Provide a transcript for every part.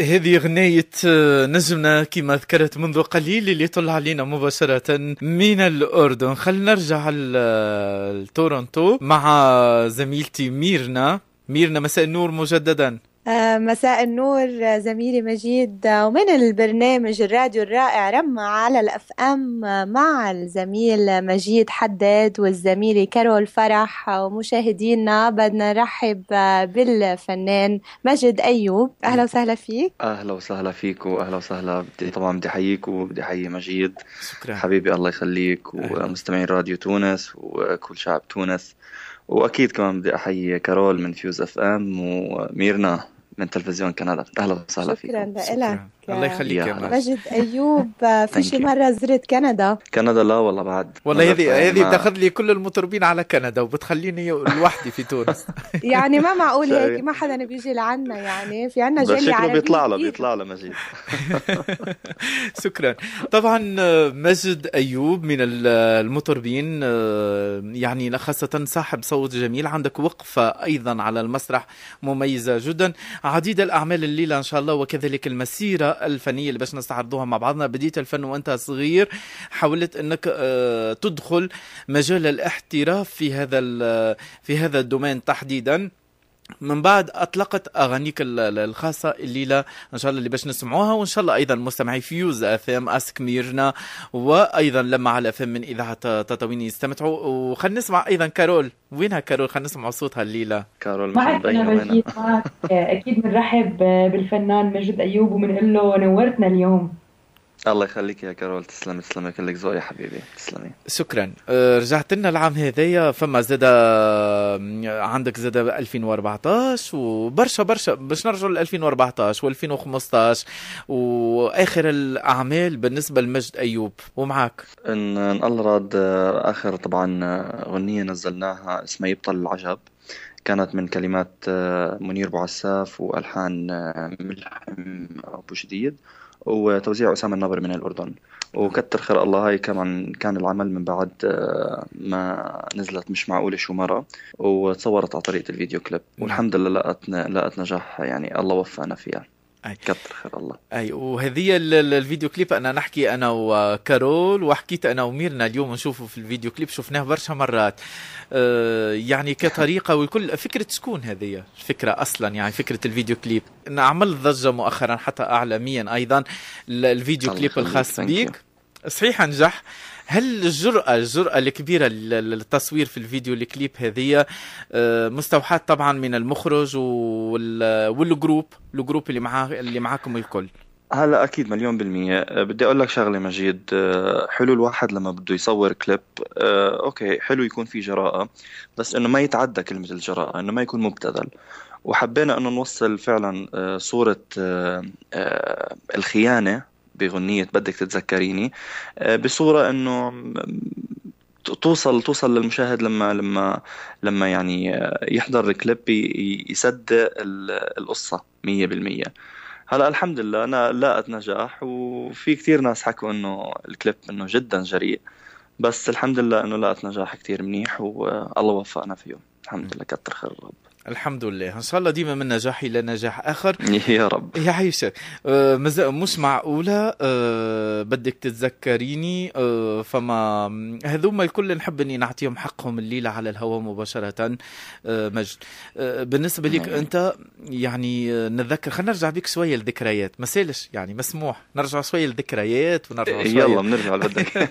هذه غناية آه، نجمنا كما ذكرت منذ قليل اللي طلع علينا مباشرة من الأردن خلينا نرجع آه، لتورونتو مع زميلتي ميرنا ميرنا مساء النور مجددا آه، مساء النور آه، زميلي مجيد آه، ومن البرنامج الراديو الرائع رمى على الاف ام مع الزميل مجيد حداد والزميله كارول فرح ومشاهدينا بدنا نرحب بالفنان مجد ايوب اهلا وسهلا فيك اهلا وسهلا فيك واهلا وسهلا بدي طبعا بدي احييك وبدي احيي مجيد شكرا حبيبي الله يخليك ومستمعين راديو تونس وكل شعب تونس واكيد كمان بدي احيي كارول من فيوز اف ام وميرنا من تلفزيون كندا اهلا وسهلا فيكم شكرا لك الله يخليك يا مجد ايوب آه، في شي مره زرت كندا كندا لا والله بعد والله هذه هذه بتاخذ لي كل المطربين على كندا وبتخليني لوحدي في تونس يعني ما معقول هيك ما حدا بيجي لعنا يعني في عنا جاليه شكله بيطلع له بيطلع له مجيد شكرا طبعا آه، مجد ايوب من آه، المطربين يعني خاصه صاحب صوت جميل عندك وقفه ايضا على المسرح مميزه جدا عديد الاعمال الليله ان شاء الله وكذلك المسيره الفنيه اللي باش نستعرضوها مع بعضنا بديت الفن وانت صغير حاولت انك آه، تدخل مجال الاحتراف في هذا في هذا الدومين تحديدا من بعد اطلقت اغانيك الخاصه الليله ان شاء الله اللي باش نسمعوها وان شاء الله ايضا مستمعي فيوز اف ام اسك ميرنا وايضا لما على اف من اذاعه تطاوين يستمتعوا وخلنا نسمع ايضا كارول وينها كارول خلينا نسمع صوتها الليله كارول معك اكيد بنرحب بالفنان مجد ايوب وبنقول له نورتنا اليوم الله يخليك يا كارول تسلمي تسلمي كلك زوايا حبيبي تسلمي شكرا أه، رجعت لنا العام هذايا فما زاد أه، عندك زاد 2014 وبرشا برشا باش نرجعوا ل 2014 و2015 واخر الاعمال بالنسبه لمجد ايوب ومعاك ان, إن الله راد أه، اخر طبعا اغنيه نزلناها اسمها يبطل العجب كانت من كلمات منير بوعساف والحان ملحم ابو جديد وتوزيع أسامة النبر من الأردن وكتر خير الله هاي كمان كان العمل من بعد آه، ما نزلت مش معقولة شو مرة وتصورت على طريقة الفيديو كليب نعم. والحمد لله لقت لقت نجاح يعني الله وفقنا فيها اي كتر خير الله اي وهذه الفيديو كليب انا نحكي انا وكارول وحكيت انا وميرنا اليوم نشوفه في الفيديو كليب شفناه برشا مرات أه، يعني كطريقه والكل فكره سكون هذه الفكره اصلا يعني فكره الفيديو كليب عمل ضجه مؤخرا حتى اعلاميا ايضا الفيديو كليب الخاص بيك صحيح نجح هل الجرأة الجرأة الكبيرة للتصوير في الفيديو الكليب هذية آه، مستوحاة طبعا من المخرج والجروب الجروب اللي معاه اللي معاكم الكل هلا اكيد مليون بالمية آه، بدي اقول لك شغله مجيد آه، حلو الواحد لما بده يصور كليب اوكي حلو يكون في جراءه بس انه ما يتعدى كلمه الجراءه انه ما يكون مبتذل وحبينا انه نوصل فعلا صوره الخيانه بغنية بدك تتذكريني آه، بصورة انه توصل توصل للمشاهد لما لما لما يعني آه، يحضر الكليب يصدق القصة 100% هلا الحمد لله انا لاقت نجاح وفي كتير ناس حكوا انه الكليب انه جدا جريء بس الحمد لله انه لاقت نجاح كتير منيح والله آه، وفقنا فيه الحمد لله كتر خير الرب الحمد لله ان شاء الله ديما من نجاح الى نجاح اخر يا رب يعيشك آه مش معقولة آه، بدك تتذكريني آه، فما هذوما الكل نحب اني نعطيهم حقهم الليله على الهواء مباشره آه، مجد بالنسبه لك نعم. انت يعني نتذكر خلينا نرجع بك شويه لذكريات ما سالش يعني مسموح نرجع شويه لذكريات ونرجع شويه يلا بنرجع لبدك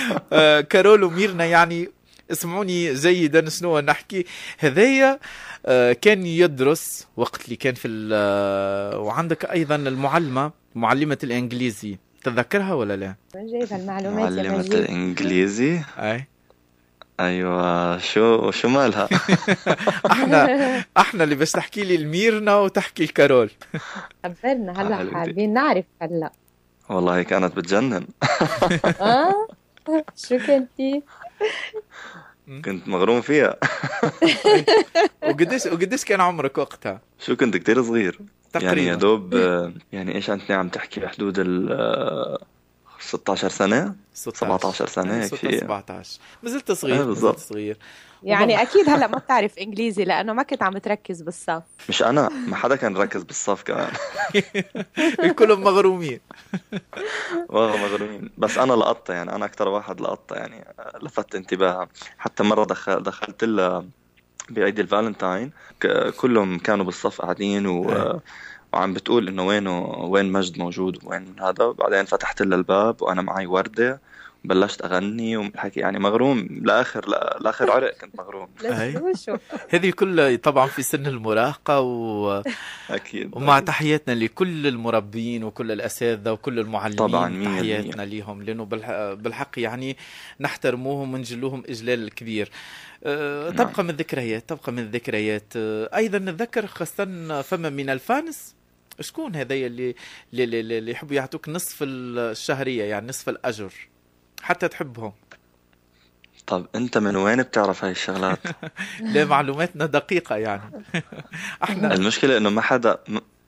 كارول وميرنا يعني اسمعوني جيدا شنو نحكي هذايا آه، كان يدرس وقت اللي كان في آه، وعندك ايضا المعلمه معلمه الانجليزي تتذكرها ولا لا؟ جايبها المعلومات معلمه الانجليزي اي ايوه شو شو مالها احنا احنا اللي باش تحكي لي الميرنا وتحكي الكارول خبرنا هلا حابين نعرف هلا والله كانت بتجنن اه شو كنتي؟ كنت مغروم فيها وقديش وقديش كان عمرك وقتها؟ شو كنت كثير صغير يعني تقريبا يعني يا دوب يعني ايش انت عم تحكي حدود ال 16 آه، سنة 16. 17 سنة هيك 17 ما زلت صغير آه بالضبط صغير يعني اكيد هلا ما بتعرف انجليزي لانه ما كنت عم تركز بالصف مش انا ما حدا كان ركز بالصف كمان كلهم مغرومين والله مغرومين بس انا لقطت يعني انا اكثر واحد لقطت يعني لفت انتباهها حتى مره دخل دخلت لها بعيد الفالنتاين كلهم كانوا بالصف قاعدين و إيه. وعم بتقول انه وينه وين مجد موجود وين هذا بعدين فتحت لها الباب وانا معي ورده بلشت اغني والحكي يعني مغروم لاخر لاخر عرق كنت مغروم هذه كلها طبعا في سن المراهقه و اكيد ومع تحياتنا لكل المربين وكل الاساتذه وكل المعلمين طبعا مين تحياتنا لهم ليهم لانه بالحق يعني نحترموهم ونجلوهم اجلال كبير أه نعم. تبقى من الذكريات تبقى من الذكريات أه، ايضا نتذكر خاصه فما من الفانس شكون هذايا اللي اللي يحبوا يعطوك نصف الشهريه يعني نصف الاجر حتى تحبهم طب انت من وين بتعرف هاي الشغلات؟ ليه معلوماتنا دقيقة يعني احنا المشكلة انه ما حدا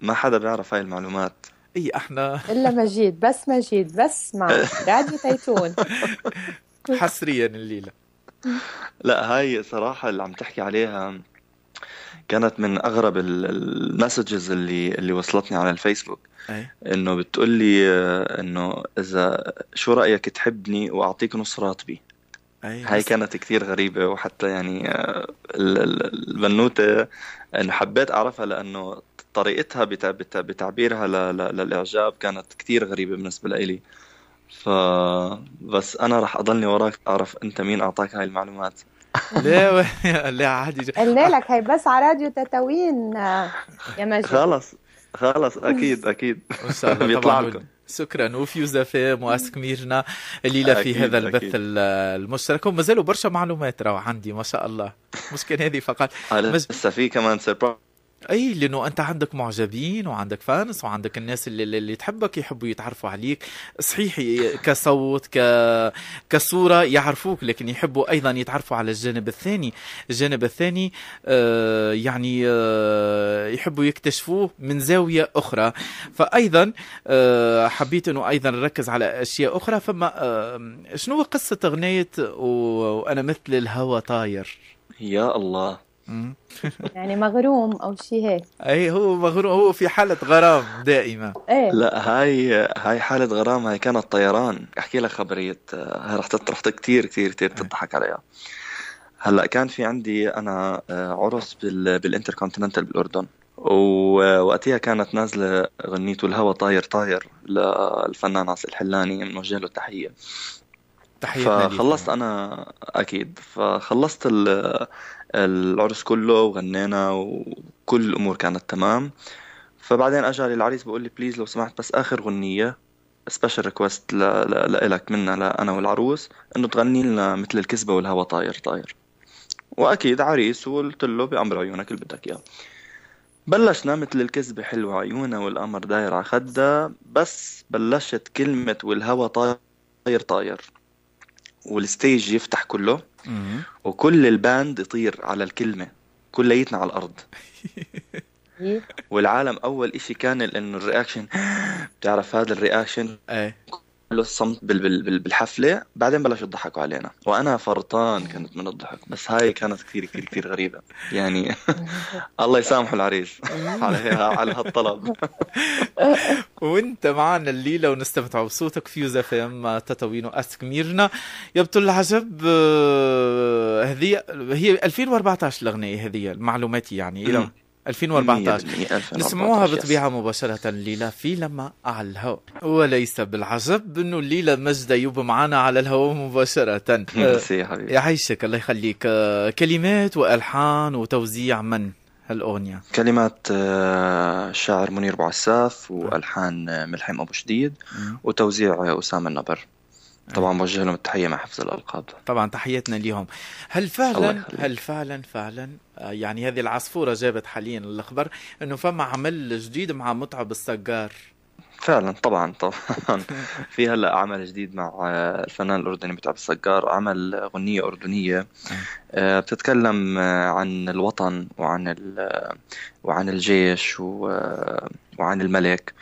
ما حدا بيعرف هاي المعلومات اي احنا الا مجيد بس مجيد بس مع راديو تيتون حصريا الليلة لا هاي صراحة اللي عم تحكي عليها كانت من اغرب المسجز اللي اللي وصلتني على الفيسبوك أي. انه بتقول لي آه، انه اذا شو رايك تحبني واعطيك نص راتبي أيوة هاي كانت كثير غريبة وحتى يعني آه، البنوتة انه حبيت أعرفها لأنه طريقتها بتعبيرها للإعجاب كانت كثير غريبة بالنسبة لإلي ف بس أنا راح أضلني وراك أعرف أنت مين أعطاك هاي المعلومات ليه و... ليه عادي قلنا لك هي بس على راديو تتوين يا مجد خلص خلص اكيد اكيد ان شاء الله بيطلع لكم شكرا وفيوز اف ام واسك ميرنا الليله في هذا البث المشترك ومازالوا برشا معلومات راهو عندي ما شاء الله مش كان هذه فقط لسه في كمان سيربرايز اي لانه انت عندك معجبين وعندك فانس وعندك الناس اللي, اللي تحبك يحبوا يتعرفوا عليك صحيح كصوت ك كصوره يعرفوك لكن يحبوا ايضا يتعرفوا على الجانب الثاني الجانب الثاني آه يعني آه يحبوا يكتشفوه من زاويه اخرى فايضا آه حبيت انه ايضا نركز على اشياء اخرى فما آه شنو قصه اغنيه وانا مثل الهوى طاير يا الله يعني مغروم او شيء هيك اي هو مغروم هو في حاله غرام دائما ايه لا هاي هاي حاله غرام هاي كانت طيران احكي لك خبريه آه، رح تطرح كثير كثير كثير إيه. تضحك عليها هلا كان في عندي انا آه، عرس بال... بالانتركونتيننتال بالاردن ووقتها كانت نازله غنيته الهوى طاير طاير للفنان عاصي الحلاني بنوجه له تحيه تحياتي فخلصت انا اكيد فخلصت العرس كله وغنينا وكل الامور كانت تمام فبعدين اجى لي العريس بقول لي بليز لو سمحت بس اخر غنيه سبيشال ريكوست لك منا انا والعروس إنه تغني لنا مثل الكذبة والهوا طاير طاير وأكيد عريس وقلت له بأمر عيونك اللي بدك إياه بلشنا مثل الكذبة حلوة عيونا والقمر داير على خدها بس بلشت كلمة والهوا طاير طاير والستيج يفتح كله وكل الباند يطير على الكلمه كليتنا على الارض والعالم اول إشي كان انه الرياكشن بتعرف هذا الرياكشن إيه. له الصمت بالحفله بعدين بلشوا يضحكوا علينا وانا فرطان كنت من الضحك بس هاي كانت كثير كثير كثير غريبه يعني الله يسامحه العريس على على هالطلب وانت معنا الليله ونستمتع بصوتك في يوزف ام تتوين اسك ميرنا يبطل العجب آه، هذه هي 2014 الاغنيه هذه المعلومات يعني 2014 نسمعوها بطبيعه مباشره ليلى في لما على الهواء وليس بالعجب انه ليلى مجدة يوب معنا على الهواء مباشره يعيشك الله يخليك كلمات والحان وتوزيع من هالأغنية كلمات الشاعر آه، منير بوعساف وألحان آه، ملحم أبو شديد وتوزيع آه، أسامة النبر طبعا بوجه لهم التحيه مع حفظ الالقاب طبعا تحيتنا ليهم هل فعلا هل فعلا فعلا آه، يعني هذه العصفوره جابت حاليا الخبر انه فما عمل جديد مع متعب السجار فعلا طبعا طبعا في هلا عمل جديد مع آه، الفنان الاردني متعب السجار عمل اغنيه اردنيه آه، بتتكلم آه، عن الوطن وعن وعن الجيش وعن الملك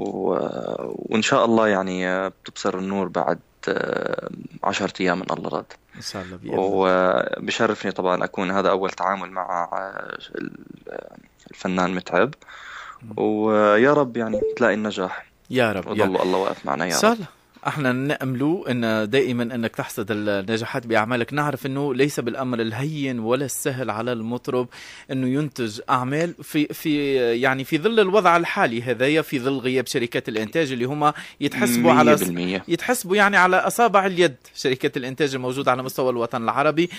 وان شاء الله يعني بتبصر النور بعد 10 ايام من الله رد ان شاء الله وبشرفني طبعا اكون هذا اول تعامل مع الفنان متعب ويا رب يعني تلاقي النجاح يا رب يا. الله واقف معنا يا رب ان شاء الله احنا نأملوا ان دائما انك تحصد النجاحات باعمالك نعرف انه ليس بالامر الهين ولا السهل على المطرب انه ينتج اعمال في في يعني في ظل الوضع الحالي هذايا في ظل غياب شركات الانتاج اللي هما يتحسبوا على يتحسبوا يعني على اصابع اليد شركات الانتاج الموجوده على مستوى الوطن العربي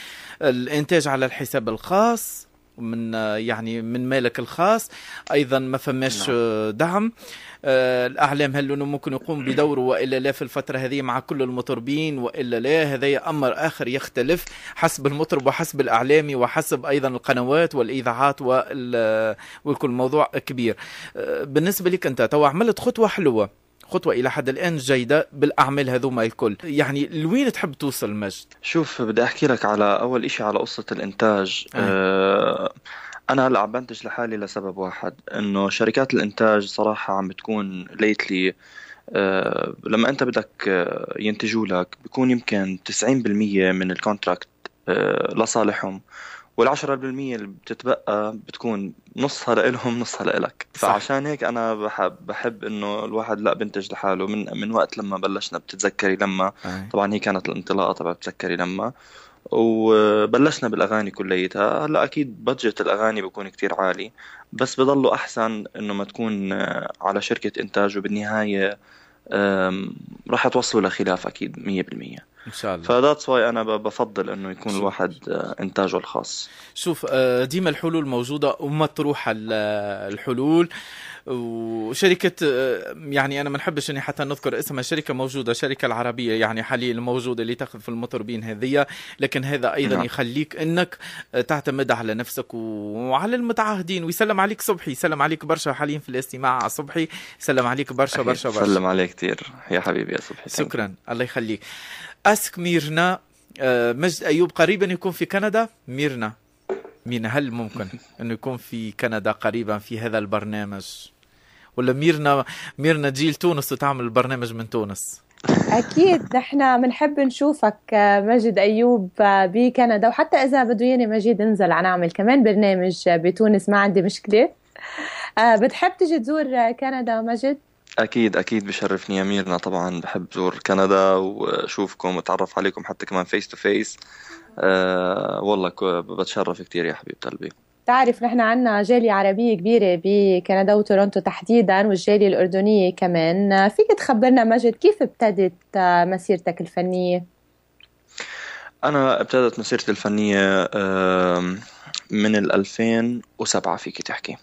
الانتاج على الحساب الخاص من آه، يعني من مالك الخاص ايضا ما فماش نعم. آه، دعم آه، الاعلام هل انه ممكن يقوم بدوره والا لا في الفتره هذه مع كل المطربين والا لا هذا امر اخر يختلف حسب المطرب وحسب الاعلامي وحسب ايضا القنوات والاذاعات وكل موضوع كبير بالنسبه لك انت تو عملت خطوه حلوه خطوه الى حد الان جيده بالاعمال هذوما الكل يعني لوين تحب توصل مجد شوف بدي احكي لك على اول إشي على قصه الانتاج آه. آه، انا هلا عم بنتج لحالي لسبب واحد انه شركات الانتاج صراحه عم بتكون ليتلي آه، لما انت بدك ينتجوا لك بيكون يمكن 90% من الكونتراكت لصالحهم وال10% اللي بتتبقى بتكون نصها لإلهم نصها لإلك فعشان هيك انا بحب بحب انه الواحد لا بنتج لحاله من من وقت لما بلشنا بتتذكري لما أي. طبعا هي كانت الانطلاقه تبع بتتذكري لما وبلشنا بالاغاني كليتها هلا اكيد بادجت الاغاني بكون كتير عالي بس بضله احسن انه ما تكون آه، على شركه انتاج وبالنهايه راح توصلوا لخلاف اكيد 100% ان شاء الله فذاتس واي انا بفضل انه يكون الواحد آه، انتاجه الخاص شوف آه، ديما الحلول موجوده ومطروحه الحلول وشركة آه، يعني أنا ما نحبش إني حتى نذكر اسمها شركة موجودة شركة العربية يعني حاليا الموجودة اللي تاخذ في المطربين هذية لكن هذا أيضا نعم. يخليك إنك تعتمد على نفسك وعلى المتعهدين ويسلم عليك صبحي يسلم عليك برشا حاليا في الاستماع صبحي يسلم عليك برشا برشا برشا يسلم عليك كثير يا حبيبي يا صبحي شكرا الله يخليك اسك ميرنا آه، مجد ايوب قريبا يكون في كندا ميرنا مين هل ممكن انه يكون في كندا قريبا في هذا البرنامج ولا ميرنا ميرنا جيل تونس وتعمل البرنامج من تونس اكيد نحن بنحب نشوفك آه، مجد ايوب آه، بكندا وحتى اذا بده ياني مجيد انزل نعمل كمان برنامج بتونس ما عندي مشكله بتحب تجي تزور كندا مجد اكيد اكيد بشرفني يا ميرنا طبعا بحب زور كندا واشوفكم واتعرف عليكم حتى كمان فيس تو فيس والله بتشرف كثير يا حبيب قلبي تعرف نحن عنا جالية عربية كبيرة بكندا وتورونتو تحديدا والجالية الأردنية كمان فيك تخبرنا مجد كيف ابتدت مسيرتك الفنية؟ أنا ابتدت مسيرتي الفنية من ال 2007 فيك تحكي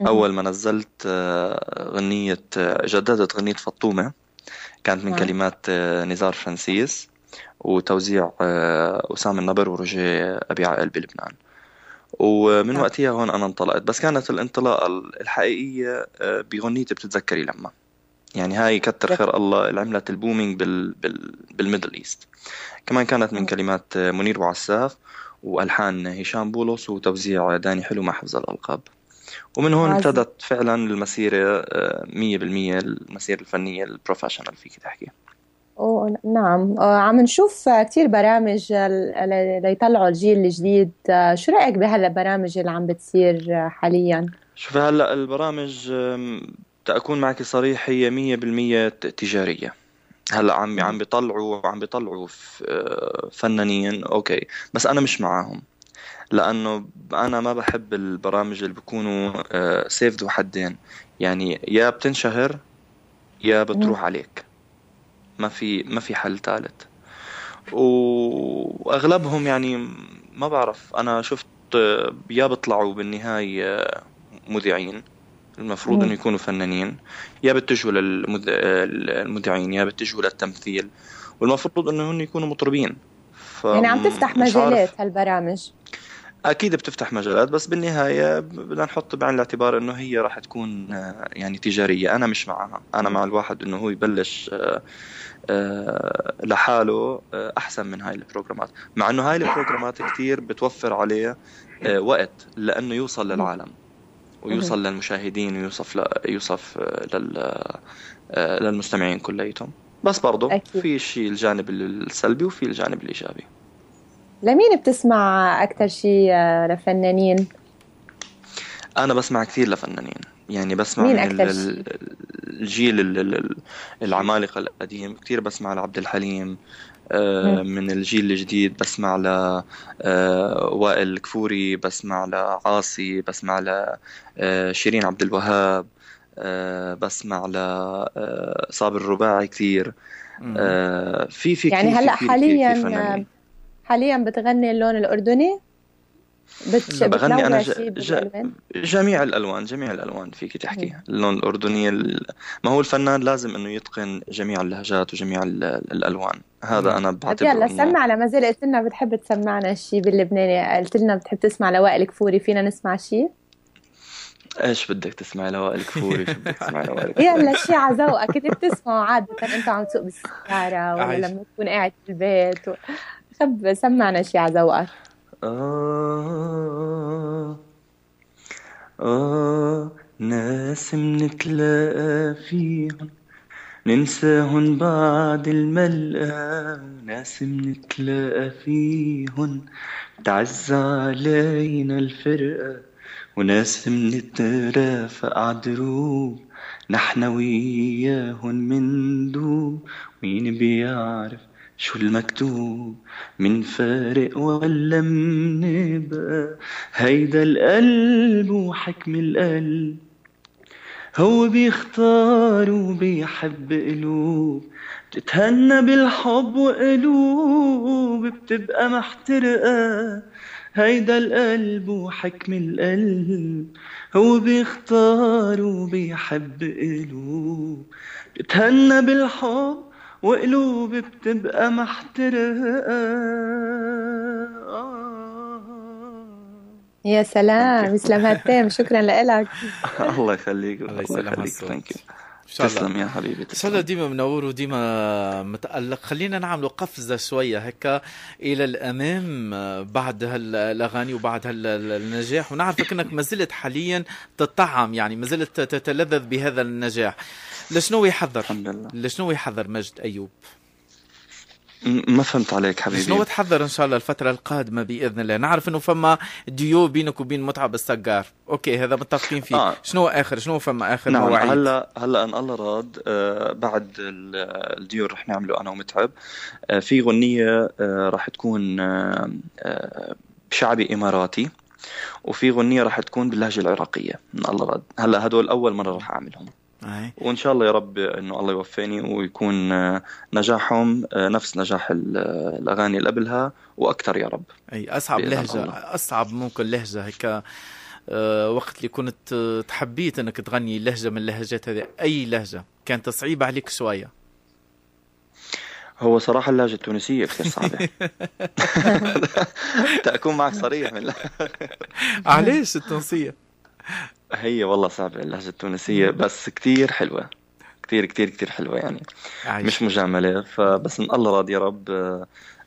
اول ما نزلت آه، غنيه آه، جددت غنيه فطومه كانت من كلمات آه، نزار فرانسيس وتوزيع اسامه النبر ورجي ابي عائل بلبنان ومن وقتها هون انا انطلقت بس كانت الانطلاقه الحقيقيه بغنيه بتتذكري لما يعني هاي كتر خير الله اللي عملت البومينج بال بال بالميدل ايست كمان كانت من كلمات منير وعساف والحان هشام بولوس وتوزيع داني حلو مع حفظ الالقاب ومن هون ابتدت فعلا المسيره 100% آه، المسيره الفنيه البروفيشنال فيك تحكي نعم آه، عم نشوف كثير برامج ليطلعوا الجيل الجديد آه، شو رايك بهالبرامج اللي عم بتصير حاليا شوف هلا البرامج تأكون معك صريح هي 100% تجاريه هلا عم عم بيطلعوا عم بيطلعوا فنانين اوكي بس انا مش معاهم لانه انا ما بحب البرامج اللي بيكونوا سيفد آه، وحدين يعني يا بتنشهر يا بتروح عليك ما في ما في حل ثالث واغلبهم يعني ما بعرف انا شفت آه، يا بيطلعوا بالنهايه آه، مذيعين المفروض انه يكونوا فنانين يا بتجوا للمذ... يا بتجوا للتمثيل والمفروض انه هن يكونوا مطربين ف... يعني عم تفتح مجالات هالبرامج اكيد بتفتح مجالات بس بالنهايه بدنا نحط بعين الاعتبار انه هي راح تكون آه، يعني تجاريه انا مش معها انا مع الواحد انه هو يبلش آه، آه، لحاله احسن من هاي البروجرامات مع انه هاي البروجرامات كثير بتوفر عليه وقت لانه يوصل للعالم ويوصل للمشاهدين ويوصف ل... يوصف لل... للمستمعين كليتهم بس برضه في شيء الجانب السلبي وفي الجانب الايجابي لمين بتسمع أكثر شيء آه، لفنانين؟ أنا بسمع كثير لفنانين يعني بسمع مين أكثر ال... الجيل العمالقة القديم كثير بسمع لعبد الحليم آه، من الجيل الجديد بسمع ل آه، وائل كفوري بسمع لعاصي بسمع لشيرين عبد الوهاب بسمع لصابر الرباعي كثير في في يعني هلا حاليا حاليا بتغني اللون الأردني بتش... بغني انا ج... ج... جميع الالوان جميع الالوان فيك تحكي اللون الاردني ال... ما هو الفنان لازم انه يتقن جميع اللهجات وجميع ال... الالوان هذا انا طيب، بعتبره يلا سمع ما زال قلت لنا بتحب تسمعنا شيء باللبناني قلت لنا بتحب تسمع لوائل كفوري فينا نسمع شيء ايش بدك تسمعي لوائل كفوري شو بدك تسمعي لوائل كفوري يلا شيء على ذوقك كنت بتسمعه عاده انت عم تسوق بالسياره ولا لما تكون قاعد بالبيت و... طب سمعنا شي على ذوقك آه آه ناس منتلاقى فيهم ننساهن بعد الملقى ناس منتلاقى فيهن تعز علينا الفرقة وناس منترافق عدروب نحن وياهن دوب مين بيعرف شو المكتوب من فارق ولا منبقى هيدا القلب وحكم القلب هو بيختار وبيحب قلوب بتتهنى بالحب وقلوب بتبقى محترقة هيدا القلب وحكم القلب هو بيختار وبيحب قلوب بتهنى بالحب وقلوبي بتبقى محترقة آه. يا سلام يسلم هالتيم شكرا لك الله يخليك الله يسلمك شاء الله تسلم يا حبيبي ان شاء الله ديما منور وديما متالق خلينا نعملوا قفزه شويه هكا الى الامام آه، بعد هالاغاني وبعد هالنجاح ونعرفك انك ما زلت حاليا تطعم يعني ما زلت تتلذذ بهذا النجاح لشنو يحذر الحمد لله لشنو يحذر مجد ايوب ما فهمت عليك حبيبي شنو تحضر ان شاء الله الفتره القادمه باذن الله نعرف انه فما ديو بينك وبين متعب السجار اوكي هذا متفقين فيه آه. شنو اخر شنو فما اخر نعم مواعيد هلا هلا ان الله راد آه بعد الديو رح نعمله انا ومتعب آه في غنيه آه رح تكون آه،, آه شعبي اماراتي وفي غنيه رح تكون باللهجه العراقيه ان الله راد هلا هدول اول مره رح اعملهم أي. وان شاء الله يا رب انه الله يوفقني ويكون آه، نجاحهم آه، نفس نجاح آه، الاغاني اللي قبلها واكثر يا رب اي اصعب لهجه الله. اصعب ممكن لهجه هيك وقت اللي كنت تحبيت انك تغني لهجه من اللهجات هذه اي لهجه كانت صعيبه عليك شويه هو صراحة اللهجة التونسية كثير صعبة تأكون معك صريح من علاش التونسية؟ هي والله صعبة اللهجة التونسية بس كتير حلوة كتير كتير كتير حلوة يعني عايش. مش مجاملة فبس إن الله راضي يا رب آه،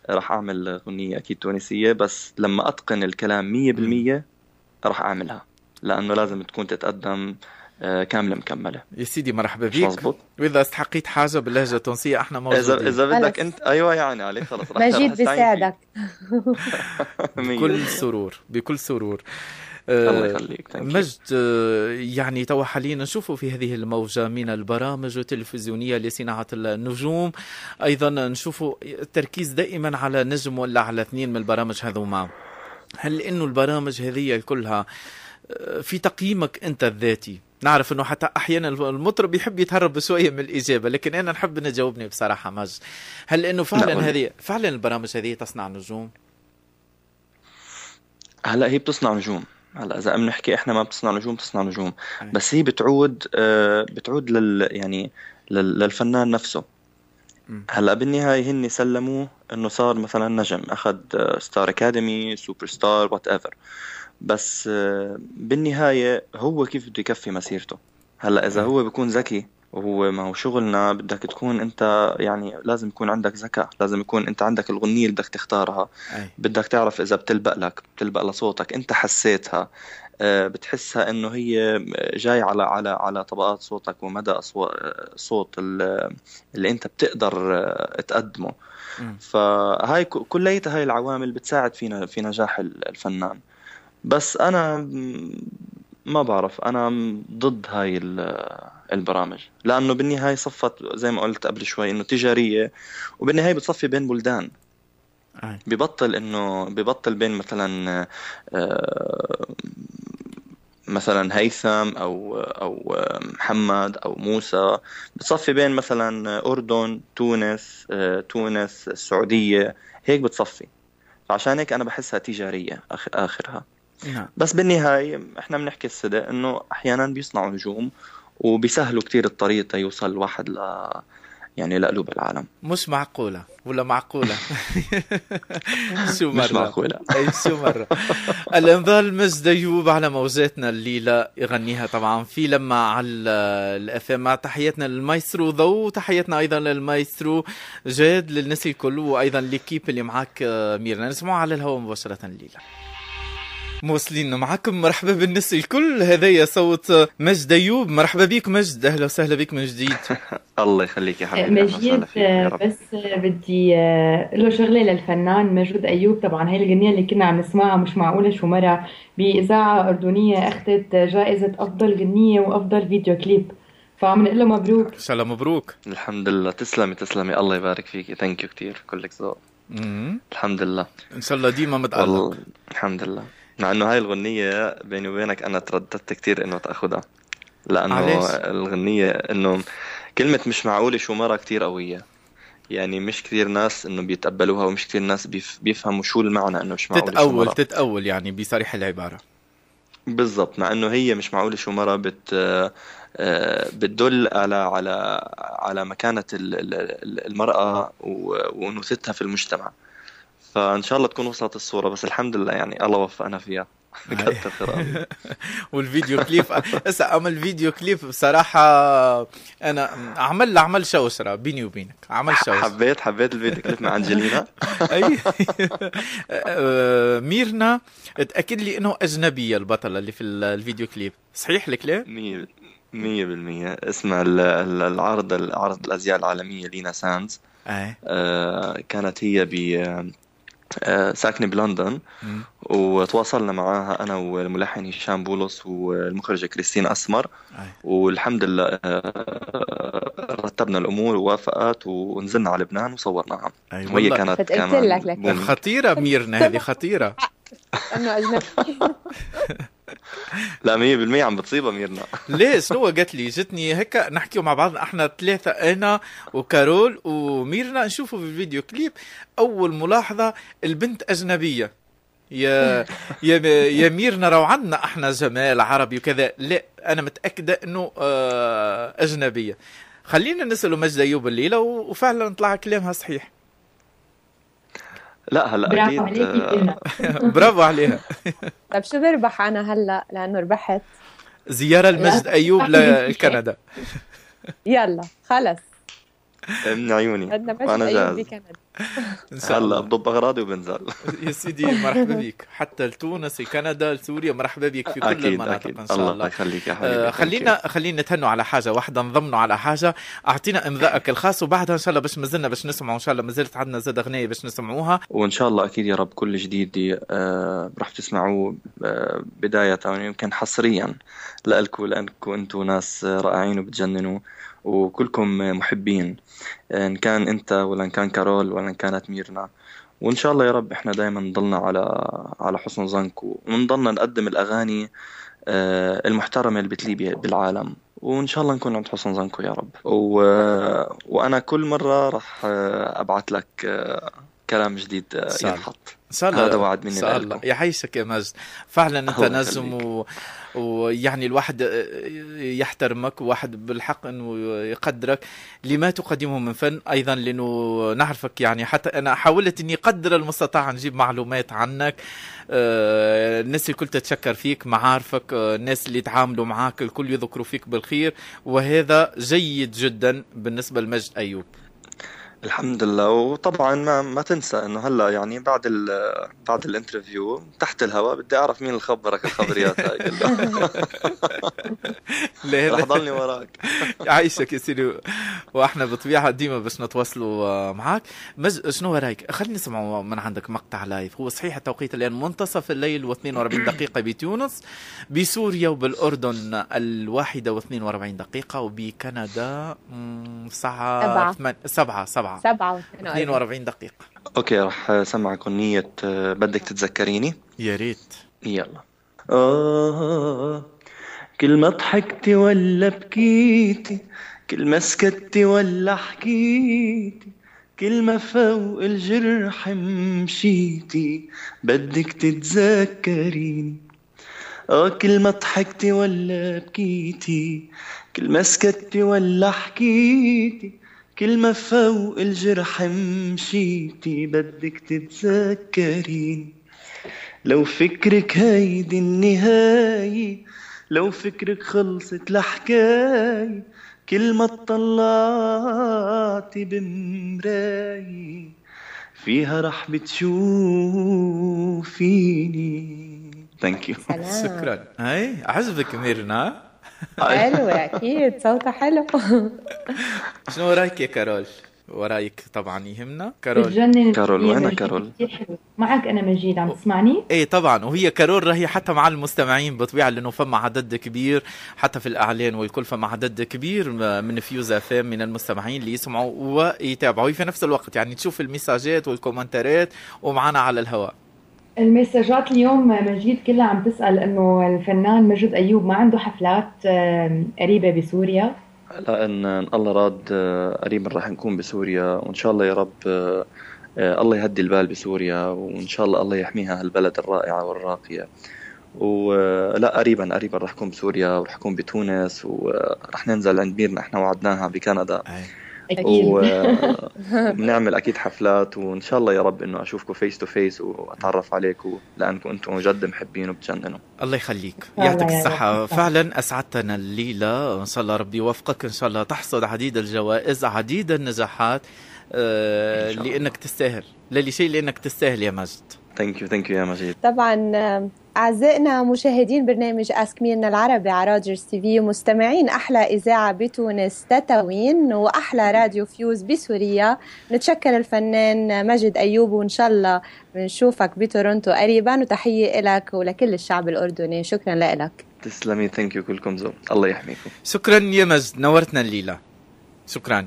راح أعمل أغنية أكيد تونسية بس لما أتقن الكلام مية بالمية راح أعملها لأنه لازم تكون تتقدم آه، كاملة مكملة يا سيدي مرحبا بك مزبوط. وإذا استحقيت حاجة باللهجة التونسية احنا موجودين إذا إذا بدك أنت أيوة يعني عليك خلص مجيد بساعدك بكل سرور بكل سرور الله آه، يخليك مجد آه، يعني توا حاليا نشوفوا في هذه الموجة من البرامج التلفزيونية لصناعة النجوم أيضا نشوفوا التركيز دائما على نجم ولا على اثنين من البرامج هذوما هل انه البرامج هذه كلها آه، في تقييمك انت الذاتي نعرف انه حتى احيانا المطرب يحب يتهرب شويه من الاجابه لكن انا نحب ان تجاوبني بصراحه مج هل انه فعلا هذه فعلا البرامج هذه تصنع نجوم هلا هي بتصنع نجوم هلا اذا عم نحكي احنا ما بتصنع نجوم بتصنع نجوم أيه. بس هي بتعود آه، بتعود لل يعني للفنان نفسه هلا بالنهايه هن سلموه انه صار مثلا نجم اخذ ستار اكاديمي سوبر ستار وات ايفر بس آه، بالنهايه هو كيف بده يكفي مسيرته هلا اذا إيه. هو بيكون ذكي وهو ما هو شغلنا بدك تكون انت يعني لازم يكون عندك ذكاء لازم يكون انت عندك الغنية اللي بدك تختارها أي. بدك تعرف اذا بتلبق لك بتلبق لصوتك انت حسيتها آه، بتحسها انه هي جاي على على على طبقات صوتك ومدى صوت اللي انت بتقدر آه، تقدمه فهاي كليتها هاي العوامل بتساعد فينا في نجاح الفنان بس انا ما بعرف انا ضد هاي البرامج لانه بالنهايه صفت زي ما قلت قبل شوي انه تجاريه وبالنهايه بتصفي بين بلدان ببطل انه ببطل بين مثلا آه، مثلا هيثم او او محمد او موسى بتصفي بين مثلا اردن تونس آه، تونس السعوديه هيك بتصفي فعشان هيك انا بحسها تجاريه اخرها نعم. بس بالنهايه احنا بنحكي الصدق انه احيانا بيصنعوا هجوم وبيسهلوا كتير الطريق تيوصل الواحد ل يعني لقلوب العالم مش معقوله ولا معقوله شو مره مش معقوله اي شو مره الانذار مس ديوب على موجاتنا الليله يغنيها طبعا في لما على الاف ام تحياتنا للمايسترو ضو تحياتنا ايضا للمايسترو جاد للناس الكل وايضا ليكيب اللي معاك آه، ميرنا نسمعوا على الهواء مباشره الليله مواصلين معكم مرحبا بالناس الكل هذايا صوت مجد ايوب مرحبا بك مجد اهلا وسهلا بك من جديد الله يخليك يا حبيبي مجيد بس بدي آه، له شغله للفنان مجود ايوب طبعا هاي الغنيه اللي كنا عم نسمعها مش معقوله شو مره باذاعه اردنيه اخذت جائزه افضل غنيه وافضل فيديو كليب فعم نقول له مبروك ان شاء الله مبروك الحمد لله تسلمي تسلمي الله يبارك فيك ثانك يو كثير كلك ذوق الحمد لله ان شاء الله ديما متعلق الحمد لله مع انه هاي الغنية بيني وبينك انا ترددت كثير انه تاخذها لانه عليش. الغنية انه كلمة مش معقولة شو مرة كثير قوية يعني مش كثير ناس انه بيتقبلوها ومش كثير ناس بيف... بيفهموا شو المعنى انه مش معقولة تتأول تتأول يعني بصريح العبارة بالضبط مع انه هي مش معقولة شو مرة بت بتدل على على على مكانة المرأة ونثتها في المجتمع فان شاء الله تكون وصلت الصوره بس الحمد لله يعني الله وفقنا فيها والفيديو كليب اسا اما الفيديو كليب بصراحه انا عمل عمل شوشره بيني وبينك عمل شوشره حبيت حبيت الفيديو كليب مع انجلينا اي ميرنا تاكد لي انه اجنبيه البطله اللي في الفيديو كليب صحيح الكلام 100% اسمها العرض العرض الازياء العالميه لينا ساندز آه. كانت هي ب آه، ساكنه بلندن وتواصلنا معاها انا والملحن هشام بولس والمخرجه كريستين اسمر والحمد لله آه، رتبنا الامور ووافقت ونزلنا على لبنان وصورناها أيوة وهي كانت كمان لك لك. خطيره ميرنا هذه خطيره انه اجنبي لا 100% عم بتصيبها ميرنا ليه شنو قالت لي جتني هيك نحكي مع بعضنا احنا ثلاثة انا وكارول وميرنا نشوفوا الفيديو كليب اول ملاحظة البنت اجنبية يا يا يا ميرنا لو عندنا احنا جمال عربي وكذا لا انا متاكده انه آه، اجنبيه خلينا نسالوا مجد ايوب الليله وفعلا طلع كلامها صحيح لا هلا برافو عليكي آه. برافو عليها طيب شو بربح انا هلا لانه ربحت زياره المجد ايوب لكندا يلا خلص من عيوني انا جاهز ان شاء الله بضب اغراضي وبنزل يا سيدي مرحبا بك حتى لتونس كندا لسوريا مرحبا بك في كل أكيد المناطق أكيد. ان شاء الله الله يخليك يا حبيبي آه، خلينا خلينا نتهنوا على حاجه واحده نضمنوا على حاجه اعطينا امضائك الخاص وبعدها ان شاء الله باش مازلنا باش نسمعوا ان شاء الله مازلت عندنا زاد اغنيه باش نسمعوها وان شاء الله اكيد يا رب كل جديد آه، راح تسمعوه آه، بدايه يعني يمكن حصريا لكم لانكم انتم ناس رائعين وبتجننوا وكلكم محبين ان كان انت ولا ان كان كارول ولا ان كانت ميرنا وان شاء الله يا رب احنا دائما نضلنا على على حسن ظنك ونضلنا نقدم الاغاني آه، المحترمه اللي بتليب بالعالم وان شاء الله نكون عند حسن ظنكم يا رب و... وانا كل مره راح آه، ابعث لك آه، كلام جديد آه، ينحط سأل. هذا وعد مني يا يعيشك يا مجد فعلا انت نجم و... ويعني الواحد آه، يحترمك وواحد بالحق انه يقدرك لما تقدمه من فن ايضا لانه نعرفك يعني حتى انا حاولت اني قدر المستطاع نجيب معلومات عنك آه، الناس الكل تتشكر فيك معارفك الناس اللي تعاملوا معاك الكل يذكروا فيك بالخير وهذا جيد جدا بالنسبه لمجد ايوب الحمد لله وطبعا ما ما تنسى انه هلا يعني بعد ال بعد الانترفيو تحت الهواء بدي اعرف مين اللي خبرك الخبريات هاي كلها ليه رح ضلني وراك عايشك يا سيدي واحنا بطبيعه ديما باش نتواصلوا آه، معك مز... شنو رايك خليني نسمع من عندك مقطع لايف هو صحيح التوقيت الان منتصف الليل و42 دقيقه بتونس بسوريا وبالاردن الواحدة و42 دقيقه وبكندا ساعه 7 سبعه 7 7 42 دقيقة اوكي راح سمعك اغنية بدك تتذكريني يا ريت يلا آه كل ما ضحكتي ولا بكيتي كل ما سكتي ولا حكيتي كل ما فوق الجرح مشيتي بدك تتذكريني اه كل ما ضحكتي ولا بكيتي كل ما سكتي ولا حكيتي كل ما فوق الجرح مشيتي بدك تتذكرين لو فكرك هيدي النهاية لو فكرك خلصت الحكاية كل ما اطلعتي بمراية فيها رح بتشوفيني ثانك يو شكرا هاي اعزبك ميرنا حلوة اكيد صوتها حلو شنو رايك يا كارول؟ ورايك طبعا يهمنا كارول بتجنن كارول وانا كارول؟ معك انا مجيد عم تسمعني؟ ايه طبعا وهي كارول راهي حتى مع المستمعين بطبيعه لانه فما عدد كبير حتى في الاعلان والكل فما عدد كبير من فيوز افام من المستمعين اللي يسمعوا ويتابعوا في نفس الوقت يعني تشوف المساجات والكومنتات ومعنا على الهواء المسجات اليوم مجيد كلها عم تسال انه الفنان مجد ايوب ما عنده حفلات قريبه بسوريا هلا ان الله راد آه، قريبا رح نكون بسوريا وان شاء الله يا رب آه، آه، الله يهدي البال بسوريا وان شاء الله الله يحميها هالبلد الرائعه والراقيه ولا قريبا قريبا رح اكون بسوريا ورح اكون بتونس ورح ننزل عند ميرنا احنا وعدناها بكندا أي. اكيد وبنعمل اكيد حفلات وان شاء الله يا رب انه اشوفكم فيس تو فيس واتعرف عليكم لانكم انتم جد محبين وبتجننوا الله يخليك يعطيك الصحة فعلا اسعدتنا الليلة ان شاء الله ربي يوفقك ان شاء الله تحصد عديد الجوائز عديد النجاحات آه، لانك تستاهل للي شيء لانك تستاهل يا مجد ثانك يو ثانك يو يا مجيد طبعا أعزائنا مشاهدين برنامج أسك مين العربي على راجرز تي في مستمعين أحلى إذاعة بتونس تتوين وأحلى راديو فيوز بسوريا نتشكر الفنان مجد أيوب وإن شاء الله بنشوفك بتورونتو قريبا وتحية لك ولكل الشعب الأردني شكرا لك تسلمي ثانك يو كلكم زو الله يحميكم شكرا يا مجد نورتنا الليلة شكرا